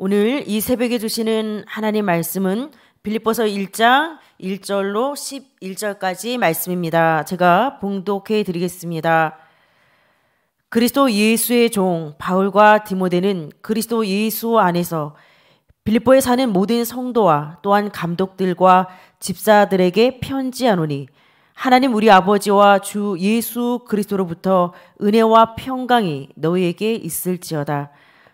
오늘 이 새벽에 주시는 하나님 말씀은 빌립보서 1장 1절로 11절까지 말씀입니다. 제가 봉독해 드리겠습니다. 그리스도 예수의 종 바울과 디모데는 그리스도 예수 안에서 빌립보에 사는 모든 성도와 또한 감독들과 집사들에게 편지하노니 하나님 우리 아버지와 주 예수 그리스도로부터 은혜와 평강이 너희에게 있을지어다.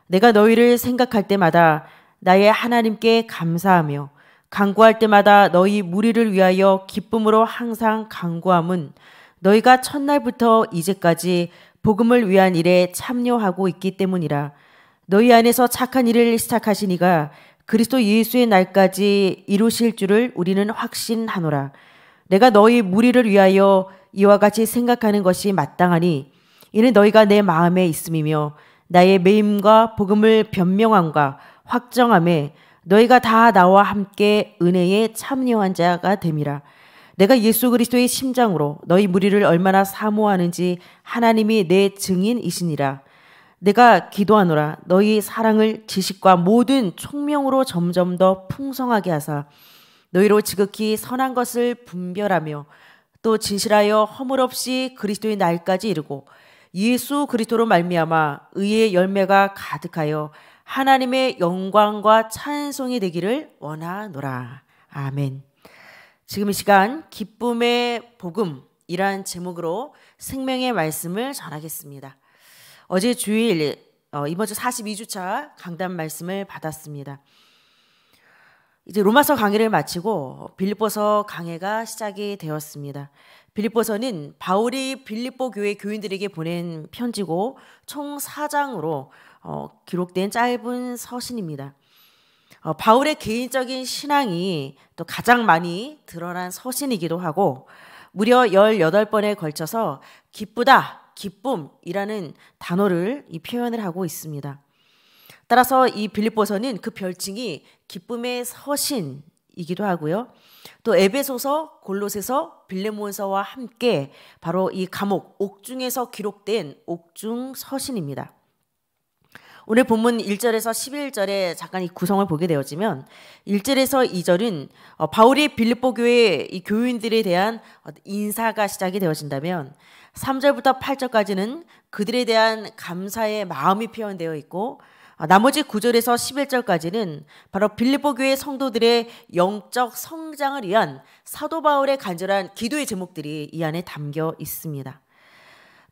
내가 너희를 생각할 때마다 나의 하나님께 감사하며 강구할 때마다 너희 무리를 위하여 기쁨으로 항상 강구함은 너희가 첫날부터 이제까지 복음을 위한 일에 참여하고 있기 때문이라 너희 안에서 착한 일을 시작하시니가 그리스도 예수의 날까지 이루실 줄을 우리는 확신하노라. 내가 너희 무리를 위하여 이와 같이 생각하는 것이 마땅하니 이는 너희가 내 마음에 있음이며 나의 매임과 복음을 변명함과 확정함에 너희가 다 나와 함께 은혜에 참여한 자가 됨이라. 내가 예수 그리스도의 심장으로 너희 무리를 얼마나 사모하는지 하나님이 내 증인이시니라. 내가 기도하노라 너희 사랑을 지식과 모든 총명으로 점점 더 풍성하게 하사 너희로 지극히 선한 것을 분별하며 또 진실하여 허물 없이 그리스도의 날까지 이르고 예수 그리스도로 말미암아 의의 열매가 가득하여 하나님의 영광과 찬송이 되기를 원하노라. 아멘. 지금 이 시간 기쁨의 복음이란 제목으로 생명의 말씀을 전하겠습니다. 어제 주일 어, 이번 주 42주차 강단 말씀을 받았습니다. 이제 로마서 강의를 마치고 빌립보서 강해가 시작이 되었습니다. 빌립보서는 바울이 빌립보 교회 교인들에게 보낸 편지고 총 4장으로 어, 기록된 짧은 서신입니다. 어, 바울의 개인적인 신앙이 또 가장 많이 드러난 서신이기도 하고 무려 18번에 걸쳐서 기쁘다, 기쁨이라는 단어를 이 표현을 하고 있습니다. 따라서 이 빌립보서는 그 별칭이 기쁨의 서신 이기도 하고요. 또 에베소서, 골로새서, 빌레몬서와 함께 바로 이 감옥 옥중에서 기록된 옥중 서신입니다. 오늘 본문 1절에서 11절에 잠깐 이 구성을 보게 되어지면 1절에서 2절은 어, 바울이 빌립보 교회 이 교인들에 대한 어, 인사가 시작이 되어진다면 3절부터 8절까지는 그들에 대한 감사의 마음이 표현되어 있고 아, 나머지 9절에서 11절까지는 바로 빌립보 교회 성도들의 영적 성장을 위한 사도 바울의 간절한 기도의 제목들이 이 안에 담겨 있습니다.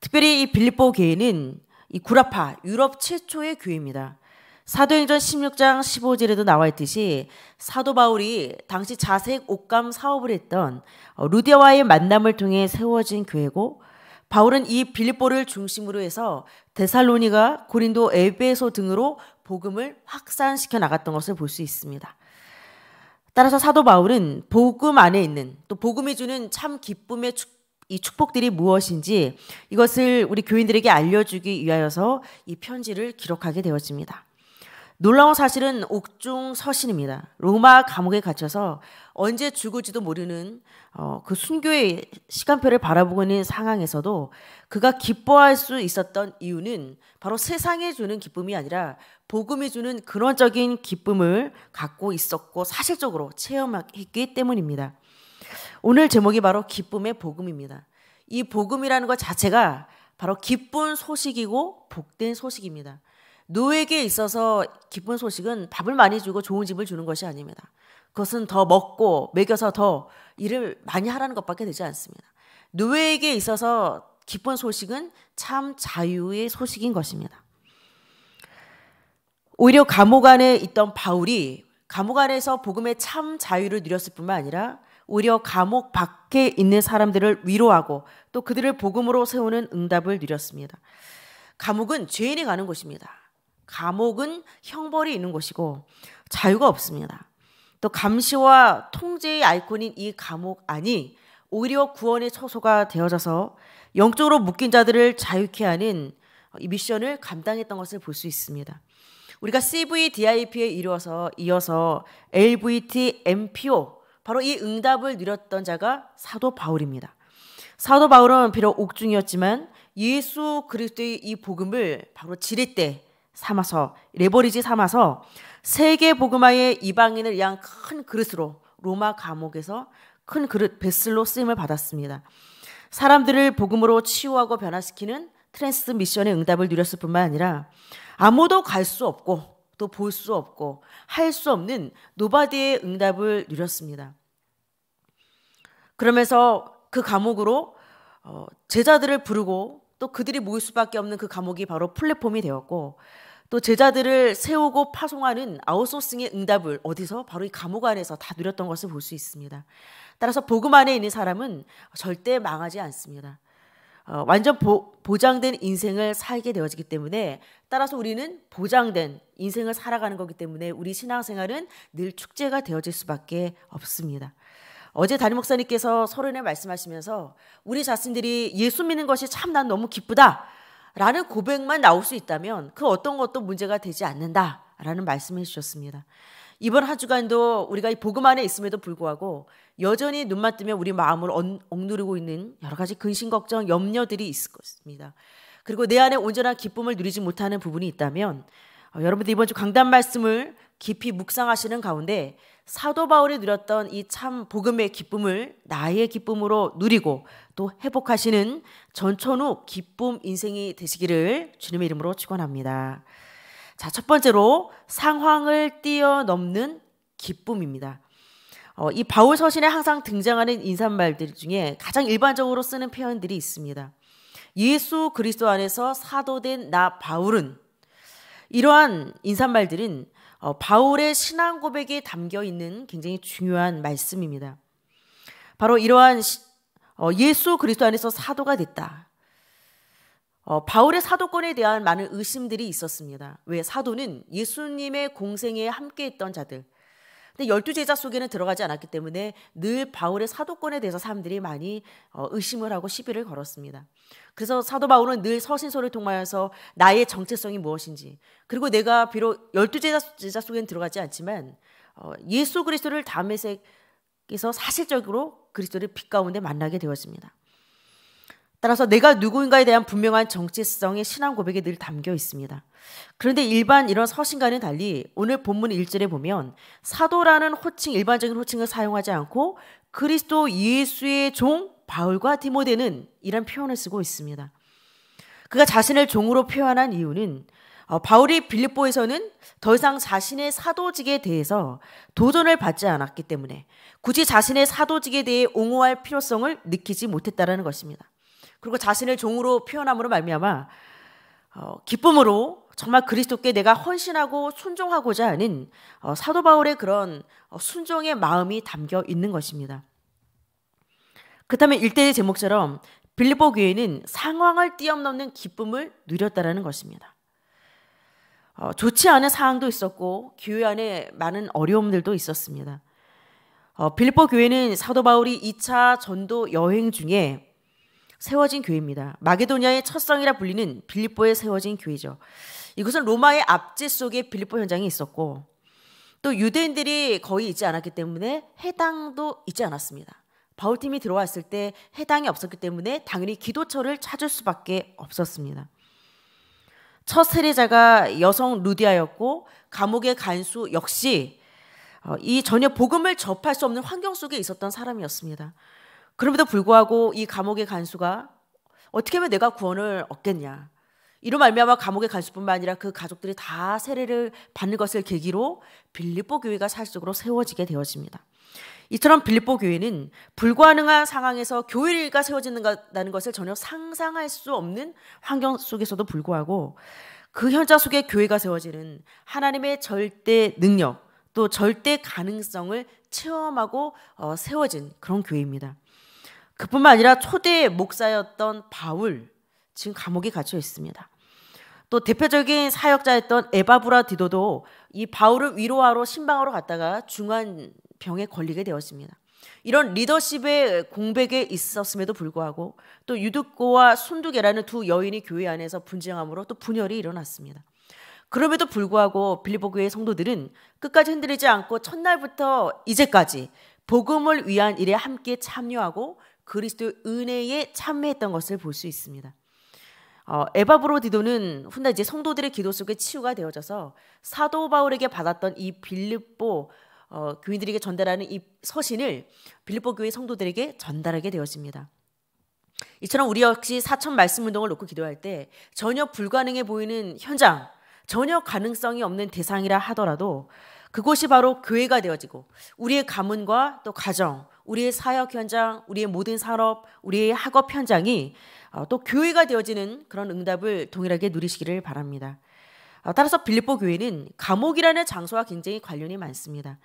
특별히 이 빌립보 교회는 이 구라파 유럽 최초의 교회입니다. 사도행전 16장 15절에도 나와 있듯이 사도 바울이 당시 자색 옷감 사업을 했던 어, 루디아와의 만남을 통해 세워진 교회고 바울은 이 빌립보를 중심으로 해서 데살로니가 고린도 에베소 등으로 복음을 확산시켜 나갔던 것을 볼 수 있습니다. 따라서 사도 바울은 복음 안에 있는 또 복음이 주는 참 기쁨의 축, 이 축복들이 무엇인지 이것을 우리 교인들에게 알려주기 위하여서 이 편지를 기록하게 되어집니다. 놀라운 사실은 옥중 서신입니다. 로마 감옥에 갇혀서 언제 죽을지도 모르는 어, 그 순교의 시간표를 바라보고 있는 상황에서도 그가 기뻐할 수 있었던 이유는 바로 세상에 주는 기쁨이 아니라 복음이 주는 근원적인 기쁨을 갖고 있었고 사실적으로 체험했기 때문입니다. 오늘 제목이 바로 기쁨의 복음입니다. 이 복음이라는 것 자체가 바로 기쁜 소식이고 복된 소식입니다. 노에게 있어서 기쁜 소식은 밥을 많이 주고 좋은 집을 주는 것이 아닙니다. 그것은 더 먹고 먹여서 더 일을 많이 하라는 것밖에 되지 않습니다. 노예에게 있어서 기쁜 소식은 참 자유의 소식인 것입니다. 오히려 감옥 안에 있던 바울이 감옥 안에서 복음의 참 자유를 누렸을 뿐만 아니라 오히려 감옥 밖에 있는 사람들을 위로하고 또 그들을 복음으로 세우는 응답을 누렸습니다. 감옥은 죄인이 가는 곳입니다. 감옥은 형벌이 있는 곳이고 자유가 없습니다. 또 감시와 통제의 아이콘인 이 감옥 안이 오히려 구원의 처소가 되어져서 영적으로 묶인 자들을 자유케 하는 이 미션을 감당했던 것을 볼 수 있습니다. 우리가 CVDIP에 이어서 이어서 LVT MPO 바로 이 응답을 누렸던 자가 사도 바울입니다. 사도 바울은 비록 옥중이었지만 예수 그리스도의 이 복음을 바로 지렛대 삼아서 레버리지 삼아서 세계 복음화의 이방인을 위한 큰 그릇으로 로마 감옥에서 큰 그릇 베슬로 쓰임을 받았습니다. 사람들을 복음으로 치유하고 변화시키는 트랜스 미션의 응답을 누렸을 뿐만 아니라 아무도 갈 수 없고 또 볼 수 없고 할 수 없는 노바디의 응답을 누렸습니다. 그러면서 그 감옥으로 어, 제자들을 부르고 또 그들이 모일 수밖에 없는 그 감옥이 바로 플랫폼이 되었고 또 제자들을 세우고 파송하는 아웃소싱의 응답을 어디서 바로 이 감옥 안에서 다 누렸던 것을 볼 수 있습니다. 따라서 복음 안에 있는 사람은 절대 망하지 않습니다. 어, 완전 보, 보장된 인생을 살게 되어지기 때문에 따라서 우리는 보장된 인생을 살아가는 거기 때문에 우리 신앙생활은 늘 축제가 되어질 수밖에 없습니다. 어제 담임 목사님께서 서론에 말씀하시면서 우리 자신들이 예수 믿는 것이 참 난 너무 기쁘다. 라는 고백만 나올 수 있다면 그 어떤 것도 문제가 되지 않는다라는 말씀해 주셨습니다. 이번 한 주간도 우리가 이 복음 안에 있음에도 불구하고 여전히 눈만 뜨면 우리 마음을 억누르고 있는 여러 가지 근심, 걱정, 염려들이 있을 것입니다. 그리고 내 안에 온전한 기쁨을 누리지 못하는 부분이 있다면 어, 여러분들 이번 주 강단 말씀을 깊이 묵상하시는 가운데 사도 바울이 누렸던 이 참 복음의 기쁨을 나의 기쁨으로 누리고 또 회복하시는 전천후 기쁨 인생이 되시기를 주님의 이름으로 축원합니다. 자, 첫 번째로 상황을 뛰어넘는 기쁨입니다. 어, 이 바울 서신에 항상 등장하는 인사말들 중에 가장 일반적으로 쓰는 표현들이 있습니다. 예수 그리스도 안에서 사도된 나 바울은 이러한 인사말들은 어, 바울의 신앙 고백에 담겨 있는 굉장히 중요한 말씀입니다. 바로 이러한 어, 예수 그리스도 안에서 사도가 됐다. 어, 바울의 사도권에 대한 많은 의심들이 있었습니다. 왜 사도는 예수님의 공생에 함께했던 자들. 근데 열두 제자 속에는 들어가지 않았기 때문에 늘 바울의 사도권에 대해서 사람들이 많이 어, 의심을 하고 시비를 걸었습니다. 그래서 사도 바울은 늘 서신서를 통하여서 나의 정체성이 무엇인지 그리고 내가 비록 열두 제자, 제자 속에는 들어가지 않지만 어, 예수 그리스도를 담에색 그래서 사실적으로 그리스도를 빛 가운데 만나게 되었습니다. 따라서 내가 누구인가에 대한 분명한 정체성의 신앙 고백에 늘 담겨 있습니다. 그런데 일반 이런 서신과는 달리 오늘 본문 1절에 보면 사도라는 호칭 일반적인 호칭을 사용하지 않고 그리스도 예수의 종 바울과 디모데는 이런 표현을 쓰고 있습니다. 그가 자신을 종으로 표현한 이유는 어, 바울이 빌립보에서는 더 이상 자신의 사도직에 대해서 도전을 받지 않았기 때문에 굳이 자신의 사도직에 대해 옹호할 필요성을 느끼지 못했다라는 것입니다. 그리고 자신을 종으로 표현함으로 말미암아 어, 기쁨으로 정말 그리스도께 내가 헌신하고 순종하고자 하는 어, 사도 바울의 그런 순종의 마음이 담겨 있는 것입니다. 그렇다면 일대의 제목처럼 빌립보 교회는 상황을 뛰어넘는 기쁨을 누렸다라는 것입니다. 어, 좋지 않은 상황도 있었고 교회 안에 많은 어려움들도 있었습니다. 어, 빌보 교회는 사도 바울이 2차 전도 여행 중에 세워진 교회입니다. 마게도니아의 첫성이라 불리는 빌립보에 세워진 교회죠. 이곳은 로마의 압제 속에 빌립보 현장이 있었고 또 유대인들이 거의 있지 않았기 때문에 해당도 있지 않았습니다. 바울팀이 들어왔을 때 해당이 없었기 때문에 당연히 기도처를 찾을 수밖에 없었습니다. 첫 세례자가 여성 루디아였고 감옥의 간수 역시 어, 이 전혀 복음을 접할 수 없는 환경 속에 있었던 사람이었습니다. 그럼에도 불구하고 이 감옥의 간수가 어떻게 하면 내가 구원을 얻겠냐. 이로 말미암아 감옥의 간수뿐만 아니라 그 가족들이 다 세례를 받는 것을 계기로 빌립보 교회가 사실적으로 세워지게 되어집니다. 이처럼 빌립보 교회는 불가능한 상황에서 교회가 세워진다는 지 것을 전혀 상상할 수 없는 환경 속에서도 불구하고 그현자 속에 교회가 세워지는 하나님의 절대 능력 또 절대 가능성을 체험하고 어, 세워진 그런 교회입니다. 그뿐만 아니라 초대 목사였던 바울 지금 감옥에 갇혀 있습니다. 또 대표적인 사역자였던 에바브라 디도도 이 바울을 위로하러 신방하러 갔다가 중환 병에 걸리게 되었습니다. 이런 리더십의 공백에 있었음에도 불구하고 또 유득고와 순두계라는두 여인이 교회 안에서 분쟁함으로 또 분열이 일어났습니다. 그럼에도 불구하고 빌리보 교회 성도들은 끝까지 흔들리지 않고 첫날부터 이제까지 복음을 위한 일에 함께 참여하고 그리스도의 은혜에 참여했던 것을 볼 수 있습니다. 어, 에바브로디도는 훗날 이제 성도들의 기도 속에 치유가 되어져서 사도 바울에게 받았던 이 빌립보 어, 교인들에게 전달하는 이 서신을 빌립보 교회 성도들에게 전달하게 되었습니다. 이처럼 우리 역시 사천 말씀 운동을 놓고 기도할 때 전혀 불가능해 보이는 현장, 전혀 가능성이 없는 대상이라 하더라도 그곳이 바로 교회가 되어지고 우리의 가문과 또 가정, 우리의 사역 현장, 우리의 모든 산업, 우리의 학업 현장이 어, 또 교회가 되어지는 그런 응답을 동일하게 누리시기를 바랍니다. 어, 따라서 빌립보 교회는 감옥이라는 장소와 굉장히 관련이 많습니다.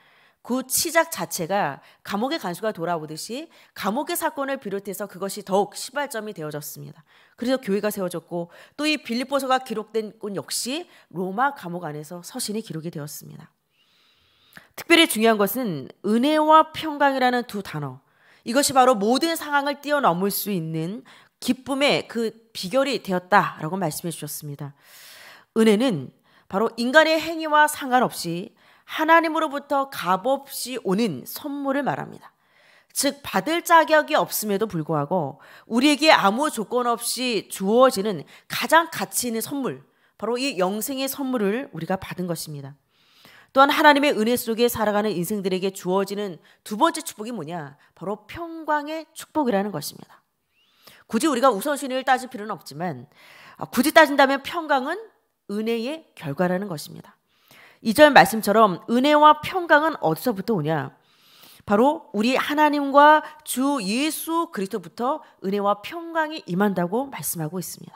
그 시작 자체가 감옥의 간수가 돌아오듯이 감옥의 사건을 비롯해서 그것이 더욱 시발점이 되어졌습니다. 그래서 교회가 세워졌고 또 이 빌립보서가 기록된 곳 역시 로마 감옥 안에서 서신이 기록이 되었습니다. 특별히 중요한 것은 은혜와 평강이라는 두 단어. 이것이 바로 모든 상황을 뛰어넘을 수 있는 기쁨의 그 비결이 되었다라고 말씀해 주셨습니다. 은혜는 바로 인간의 행위와 상관없이 하나님으로부터 값없이 오는 선물을 말합니다. 즉, 받을 자격이 없음에도 불구하고 우리에게 아무 조건 없이 주어지는 가장 가치 있는 선물, 바로 이 영생의 선물을 우리가 받은 것입니다. 또한 하나님의 은혜 속에 살아가는 인생들에게 주어지는 두 번째 축복이 뭐냐? 바로 평강의 축복이라는 것입니다. 굳이 우리가 우선순위를 따질 필요는 없지만, 아, 굳이 따진다면 평강은 은혜의 결과라는 것입니다. 이절 말씀처럼 은혜와 평강은 어디서부터 오냐? 바로 우리 하나님과 주 예수 그리스도부터 은혜와 평강이 임한다고 말씀하고 있습니다.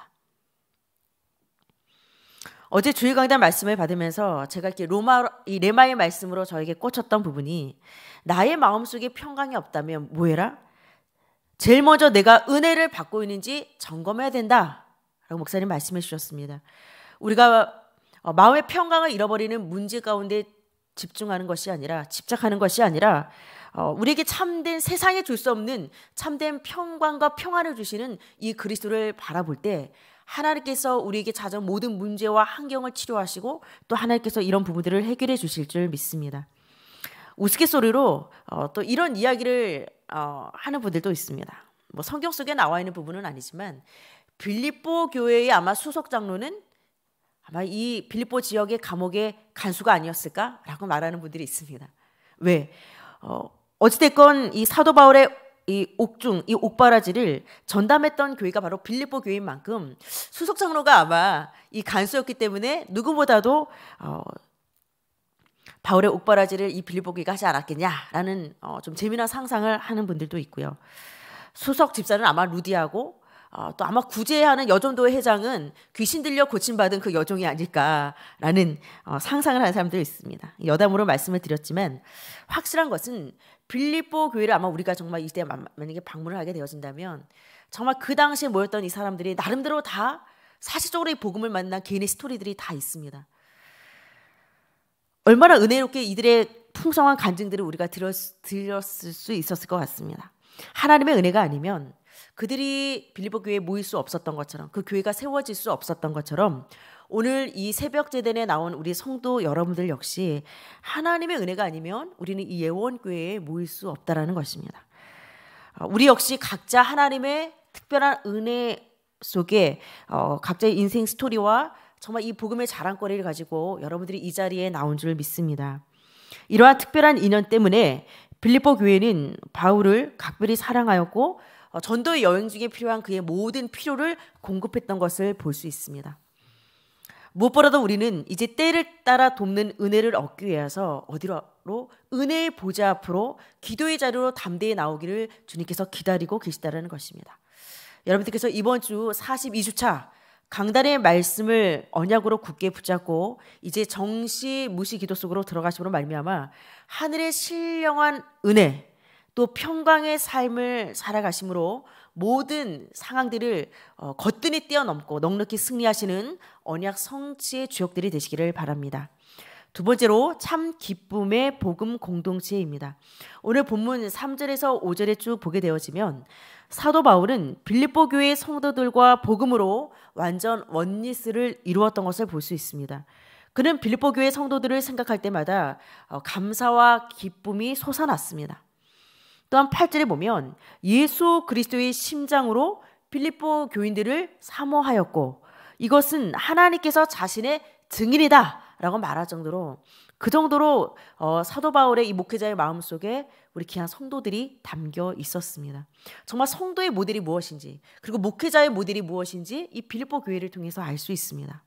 어제 주일 강단 말씀을 받으면서 제가 이렇게 로마 이 레마의 말씀으로 저에게 꽂혔던 부분이 나의 마음속에 평강이 없다면 뭐해라? 제일 먼저 내가 은혜를 받고 있는지 점검해야 된다라고 목사님 말씀해 주셨습니다. 우리가 어, 마음의 평강을 잃어버리는 문제 가운데 집중하는 것이 아니라 집착하는 것이 아니라 어, 우리에게 참된 세상에 줄 수 없는 참된 평강과 평화를 주시는 이 그리스도를 바라볼 때 하나님께서 우리에게 찾아온 모든 문제와 환경을 치료하시고 또 하나님께서 이런 부분들을 해결해 주실 줄 믿습니다. 우스갯소리로 어, 또 이런 이야기를 어, 하는 분들도 있습니다. 뭐 성경 속에 나와 있는 부분은 아니지만 빌립보 교회의 아마 수석 장로는 아마 이 빌립보 지역의 감옥의 간수가 아니었을까라고 말하는 분들이 있습니다. 왜? 어, 어찌됐건 이 사도 바울의 이 옥중, 이 옥바라지를 전담했던 교회가 바로 빌립보 교인 회 만큼 수석 장로가 아마 이 간수였기 때문에 누구보다도 어, 바울의 옥바라지를 이 빌립보 교회가 하지 않았겠냐라는 어, 좀 재미난 상상을 하는 분들도 있고요. 수석 집사는 아마 루디하고 어, 또 아마 구제하는 여정도의 회장은 귀신 들려 고침받은 그 여종이 아닐까라는 어, 상상을 하는 사람들이 있습니다. 여담으로 말씀을 드렸지만 확실한 것은 빌립보 교회를 아마 우리가 정말 이때 만약에 방문을 하게 되어진다면 정말 그 당시에 모였던 이 사람들이 나름대로 다 사실적으로 이 복음을 만난 개인의 스토리들이 다 있습니다. 얼마나 은혜롭게 이들의 풍성한 간증들을 우리가 들었, 들었을 수 있었을 것 같습니다. 하나님의 은혜가 아니면 그들이 빌리버 교회에 모일 수 없었던 것처럼 그 교회가 세워질 수 없었던 것처럼 오늘 이 새벽 제단에 나온 우리 성도 여러분들 역시 하나님의 은혜가 아니면 우리는 이 예원 교회에 모일 수 없다라는 것입니다. 어, 우리 역시 각자 하나님의 특별한 은혜 속에 어, 각자의 인생 스토리와 정말 이 복음의 자랑거리를 가지고 여러분들이 이 자리에 나온 줄 믿습니다. 이러한 특별한 인연 때문에 빌립보 교회는 바울을 각별히 사랑하였고 어, 전도의 여행 중에 필요한 그의 모든 필요를 공급했던 것을 볼 수 있습니다. 무엇보다도 우리는 이제 때를 따라 돕는 은혜를 얻기 위해서 어디로 은혜의 보좌 앞으로 기도의 자리로 담대히 나오기를 주님께서 기다리고 계시다라는 것입니다. 여러분들께서 이번 주 42주차 강단의 말씀을 언약으로 굳게 붙잡고 이제 정시 무시 기도 속으로 들어가심으로 말미암아 하늘의 신령한 은혜 또 평강의 삶을 살아가심으로 모든 상황들을 어, 거뜬히 뛰어넘고 넉넉히 승리하시는 언약 성취의 주역들이 되시기를 바랍니다. 두 번째로 참 기쁨의 복음 공동체입니다. 오늘 본문 3절에서 5절에 쭉 보게 되어지면 사도 바울은 빌립보 교회 성도들과 복음으로 완전 원리스를 이루었던 것을 볼 수 있습니다. 그는 빌립보 교회 성도들을 생각할 때마다 어, 감사와 기쁨이 솟아났습니다. 또한 8절에 보면 예수 그리스도의 심장으로 빌립보 교인들을 사모하였고 이것은 하나님께서 자신의 증인이다 라고 말할 정도로 그 정도로 어, 사도 바울의 이 목회자의 마음속에 우리 귀한 성도들이 담겨 있었습니다. 정말 성도의 모델이 무엇인지 그리고 목회자의 모델이 무엇인지 이 빌립보 교회를 통해서 알 수 있습니다.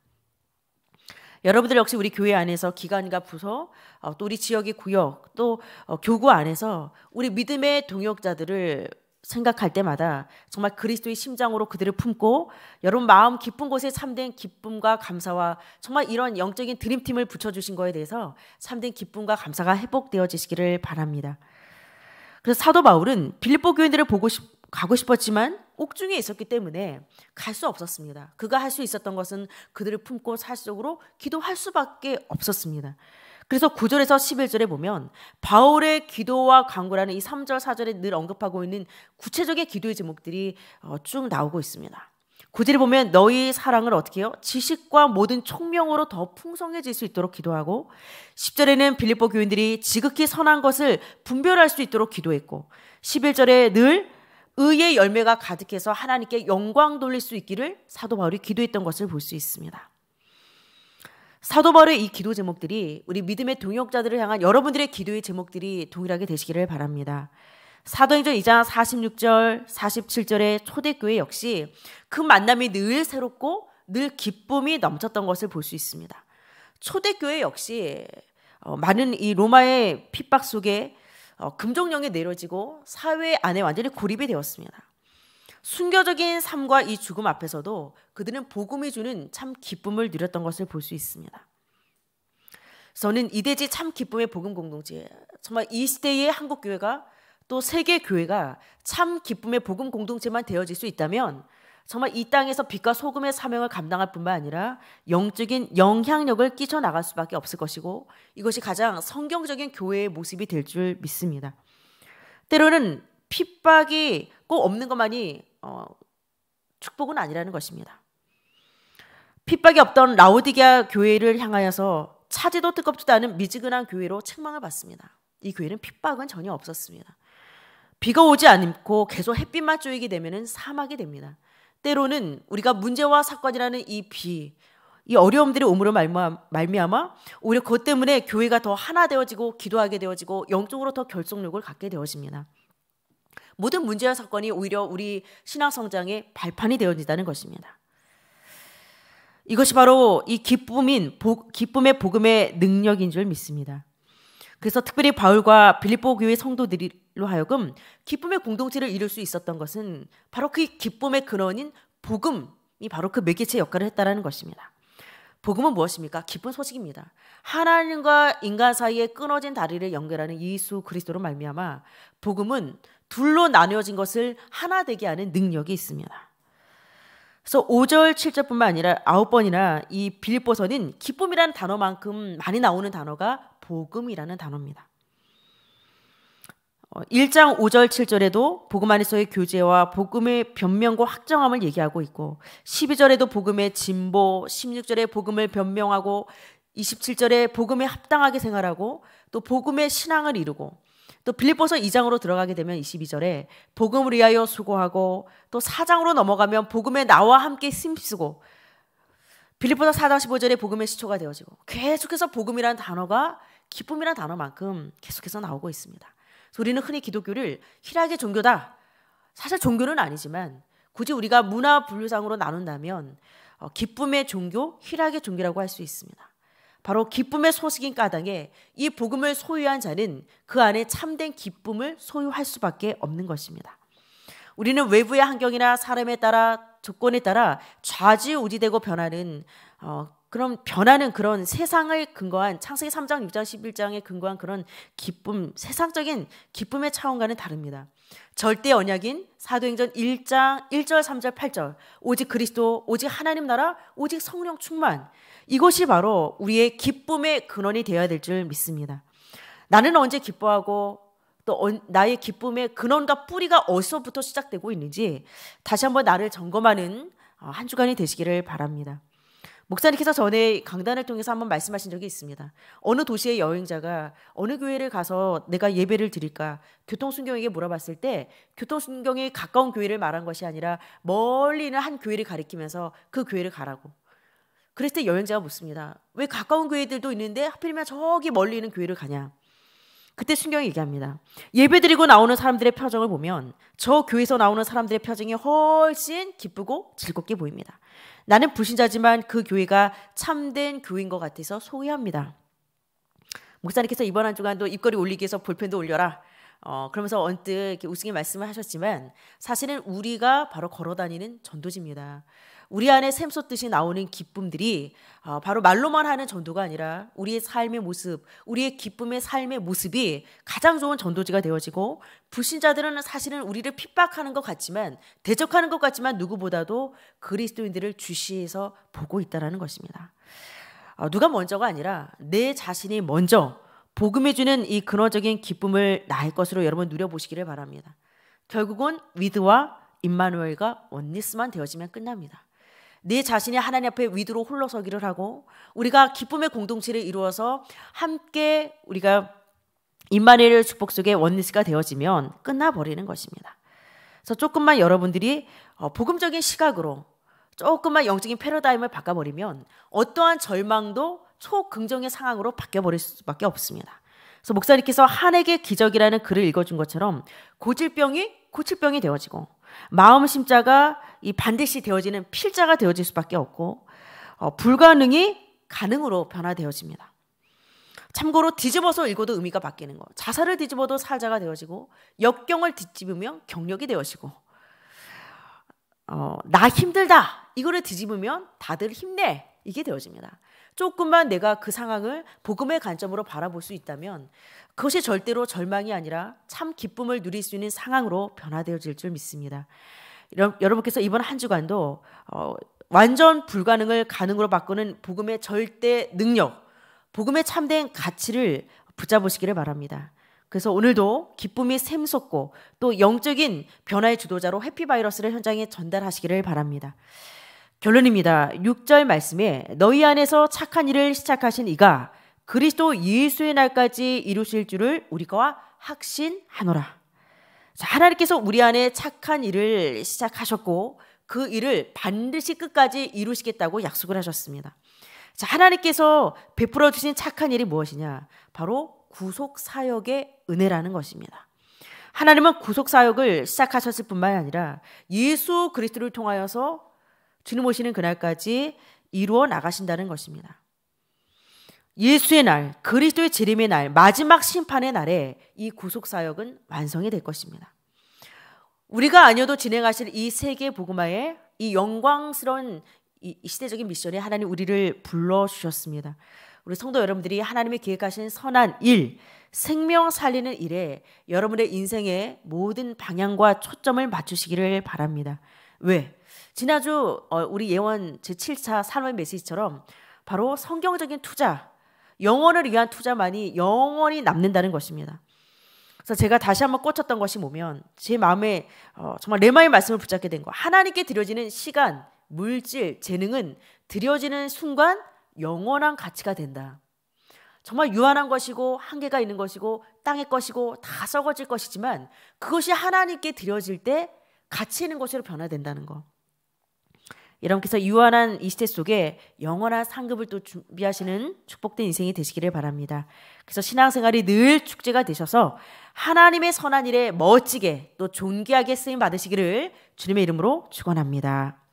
여러분들 역시 우리 교회 안에서 기관과 부서, 어, 또 우리 지역의 구역, 또 어, 교구 안에서 우리 믿음의 동역자들을 생각할 때마다 정말 그리스도의 심장으로 그들을 품고 여러분 마음 깊은 곳에 참된 기쁨과 감사와 정말 이런 영적인 드림팀을 붙여주신 거에 대해서 참된 기쁨과 감사가 회복되어지시기를 바랍니다. 그래서 사도 바울은 빌립보 교인들을 보고 싶, 가고 싶었지만 옥중에 있었기 때문에 갈 수 없었습니다. 그가 할 수 있었던 것은 그들을 품고 살 속으로 기도할 수밖에 없었습니다. 그래서 9절에서 11절에 보면 바울의 기도와 강구라는 이 3절, 4절에 늘 언급하고 있는 구체적인 기도의 제목들이 어, 쭉 나오고 있습니다. 9절에 보면 너희 사랑을 어떻게 해요? 지식과 모든 총명으로 더 풍성해질 수 있도록 기도하고 10절에는 빌립보 교인들이 지극히 선한 것을 분별할 수 있도록 기도했고 11절에 늘 의의 열매가 가득해서 하나님께 영광 돌릴 수 있기를 사도 바울이 기도했던 것을 볼 수 있습니다. 사도 바울의 이 기도 제목들이 우리 믿음의 동역자들을 향한 여러분들의 기도의 제목들이 동일하게 되시기를 바랍니다. 사도행전 2장 46절, 47절의 초대교회 역시 그 만남이 늘 새롭고 늘 기쁨이 넘쳤던 것을 볼 수 있습니다. 초대교회 역시 어, 많은 이 로마의 핍박 속에 어, 금정령에 내려지고 사회 안에 완전히 고립이 되었습니다. 순교적인 삶과 이 죽음 앞에서도 그들은 복음이 주는 참 기쁨을 누렸던 것을 볼 수 있습니다. 저는 이대지 참 기쁨의 복음 공동체 정말 이 시대의 한국 교회가 또 세계 교회가 참 기쁨의 복음 공동체만 되어질 수 있다면 정말 이 땅에서 빛과 소금의 사명을 감당할 뿐만 아니라 영적인 영향력을 끼쳐 나갈 수밖에 없을 것이고 이것이 가장 성경적인 교회의 모습이 될 줄 믿습니다. 때로는 핍박이 꼭 없는 것만이 어, 축복은 아니라는 것입니다. 핍박이 없던 라우디게아 교회를 향하여서 차지도 뜨겁지도 않은 미지근한 교회로 책망을 받습니다. 이 교회는 핍박은 전혀 없었습니다. 비가 오지 않고 계속 햇빛만 쪼이게 되면 사막이 됩니다. 때로는 우리가 문제와 사건이라는 이 비, 이 어려움들이 오므로 말미암아 오히려 그것 때문에 교회가 더 하나 되어지고 기도하게 되어지고 영적으로 더 결속력을 갖게 되어집니다. 모든 문제와 사건이 오히려 우리 신앙 성장의 발판이 되어진다는 것입니다. 이것이 바로 이 기쁨인 기쁨의 복음의 능력인 줄 믿습니다. 그래서 특별히 바울과 빌립보 교회 성도들로 하여금 기쁨의 공동체를 이룰 수 있었던 것은 바로 그 기쁨의 근원인 복음이 바로 그 매개체 역할을 했다라는 것입니다. 복음은 무엇입니까? 기쁜 소식입니다. 하나님과 인간 사이에 끊어진 다리를 연결하는 예수 그리스도로 말미암아 복음은 둘로 나뉘어진 것을 하나 되게 하는 능력이 있습니다. 그래서 5절, 7절뿐만 아니라 9번이나 이 빌립보서는 기쁨이라는 단어만큼 많이 나오는 단어가 복음이라는 단어입니다. 1장 어, 5절 7절에도 복음 안에서의 교제와 복음의 변명과 확정함을 얘기하고 있고 12절에도 복음의 진보, 16절에 복음을 변명하고 27절에 복음에 합당하게 생활하고 또 복음의 신앙을 이루고 또 빌립보서 2장으로 들어가게 되면 22절에 복음을 위하여 수고하고 또 4장으로 넘어가면 복음에 나와 함께 힘쓰고 빌립보서 4장 15절에 복음의 시초가 되어지고 계속해서 복음이라는 단어가 기쁨이라 단어만큼 계속해서 나오고 있습니다. 우리는 흔히 기독교를 희락의 종교다. 사실 종교는 아니지만 굳이 우리가 문화 분류상으로 나눈다면 어, 기쁨의 종교, 희락의 종교라고 할 수 있습니다. 바로 기쁨의 소식인 까닭에 이 복음을 소유한 자는 그 안에 참된 기쁨을 소유할 수밖에 없는 것입니다. 우리는 외부의 환경이나 사람에 따라 조건에 따라 좌지우지되고 변하는 어, 그럼 변화는 그런 세상을 근거한 창세기 3장 6장 11장에 근거한 그런 기쁨 세상적인 기쁨의 차원과는 다릅니다. 절대 언약인 사도행전 1장 1절 3절 8절 오직 그리스도 오직 하나님 나라 오직 성령 충만 이것이 바로 우리의 기쁨의 근원이 되어야 될 줄 믿습니다. 나는 언제 기뻐하고 또 나의 기쁨의 근원과 뿌리가 어디서부터 시작되고 있는지 다시 한번 나를 점검하는 어, 한 주간이 되시기를 바랍니다. 목사님께서 전에 강단을 통해서 한번 말씀하신 적이 있습니다. 어느 도시의 여행자가 어느 교회를 가서 내가 예배를 드릴까 교통순경에게 물어봤을 때교통순경이 가까운 교회를 말한 것이 아니라 멀리 는한 교회를 가리키면서 그 교회를 가라고. 그랬을 때 여행자가 묻습니다. 왜 가까운 교회들도 있는데 하필이면 저기 멀리 있는 교회를 가냐? 그때 순경이 얘기합니다. 예배 드리고 나오는 사람들의 표정을 보면 저 교회에서 나오는 사람들의 표정이 훨씬 기쁘고 즐겁게 보입니다. 나는 불신자지만 그 교회가 참된 교인 것 같아서 소외합니다. 목사님께서 이번 한 주간도 입꼬리 올리기 위해서 볼펜도 올려라. 어, 그러면서 언뜻 이렇게 우승의 말씀을 하셨지만 사실은 우리가 바로 걸어 다니는 전도지입니다. 우리 안에 샘솟듯이 나오는 기쁨들이 어, 바로 말로만 하는 전도가 아니라 우리의 삶의 모습, 우리의 기쁨의 삶의 모습이 가장 좋은 전도지가 되어지고 불신자들은 사실은 우리를 핍박하는 것 같지만 대적하는 것 같지만 누구보다도 그리스도인들을 주시해서 보고 있다라는 것입니다. 어, 누가 먼저가 아니라 내 자신이 먼저 복음해 주는 이 근원적인 기쁨을 나의 것으로 여러분 누려보시기를 바랍니다. 결국은 위드와 임마누엘과 원니스만 되어지면 끝납니다. 내 네 자신이 하나님 앞에 위두로 홀로서기를 하고 우리가 기쁨의 공동체를 이루어서 함께 우리가 임마누엘 축복 속에 원리스가 되어지면 끝나버리는 것입니다. 그래서 조금만 여러분들이 어, 복음적인 시각으로 조금만 영적인 패러다임을 바꿔버리면 어떠한 절망도 초긍정의 상황으로 바뀌어버릴 수밖에 없습니다. 그래서 목사님께서 한에게 기적이라는 글을 읽어준 것처럼 고질병이 고칠병이 되어지고 마음 심자가 이 반드시 되어지는 필자가 되어질 수밖에 없고 어, 불가능이 가능으로 변화되어집니다. 참고로 뒤집어서 읽어도 의미가 바뀌는 거. 자살을 뒤집어도 살자가 되어지고 역경을 뒤집으면 경력이 되어지고 어, 나 힘들다 이거를 뒤집으면 다들 힘내 이게 되어집니다. 조금만 내가 그 상황을 복음의 관점으로 바라볼 수 있다면 그것이 절대로 절망이 아니라 참 기쁨을 누릴 수 있는 상황으로 변화되어질 줄 믿습니다. 여러분께서 이번 한 주간도 어, 완전 불가능을 가능으로 바꾸는 복음의 절대 능력, 복음의 참된 가치를 붙잡으시기를 바랍니다. 그래서 오늘도 기쁨이 샘솟고 또 영적인 변화의 주도자로 해피바이러스를 현장에 전달하시기를 바랍니다. 결론입니다. 6절 말씀에 너희 안에서 착한 일을 시작하신 이가 그리스도 예수의 날까지 이루실 줄을 우리가 확신하노라. 자, 하나님께서 우리 안에 착한 일을 시작하셨고 그 일을 반드시 끝까지 이루시겠다고 약속을 하셨습니다. 자, 하나님께서 베풀어 주신 착한 일이 무엇이냐? 바로 구속 사역의 은혜라는 것입니다. 하나님은 구속 사역을 시작하셨을 뿐만 아니라 예수 그리스도를 통하여서 주님 오시는 그날까지 이루어 나가신다는 것입니다. 예수의 날, 그리스도의 재림의 날, 마지막 심판의 날에 이 구속 사역은 완성이 될 것입니다. 우리가 아니어도 진행하실 이 세계 복음화의 이 영광스러운 이 시대적인 미션에 하나님 우리를 불러 주셨습니다. 우리 성도 여러분들이 하나님이 계획하신 선한 일, 생명 살리는 일에 여러분의 인생의 모든 방향과 초점을 맞추시기를 바랍니다. 왜? 지난주 어, 우리 예원 제7차 산업 메시지처럼 바로 성경적인 투자, 영원을 위한 투자만이 영원히 남는다는 것입니다. 그래서 제가 다시 한번 꽂혔던 것이 뭐면 제 마음에 어, 정말 레마의 말씀을 붙잡게 된 거. 하나님께 드려지는 시간, 물질, 재능은 드려지는 순간 영원한 가치가 된다. 정말 유한한 것이고 한계가 있는 것이고 땅의 것이고 다 썩어질 것이지만 그것이 하나님께 드려질 때 가치 있는 것으로 변화된다는 거. 여러분께서 유한한 이 시대 속에 영원한 상급을 또 준비하시는 축복된 인생이 되시기를 바랍니다. 그래서 신앙생활이 늘 축제가 되셔서 하나님의 선한 일에 멋지게 또 존귀하게 쓰임 받으시기를 주님의 이름으로 축원합니다.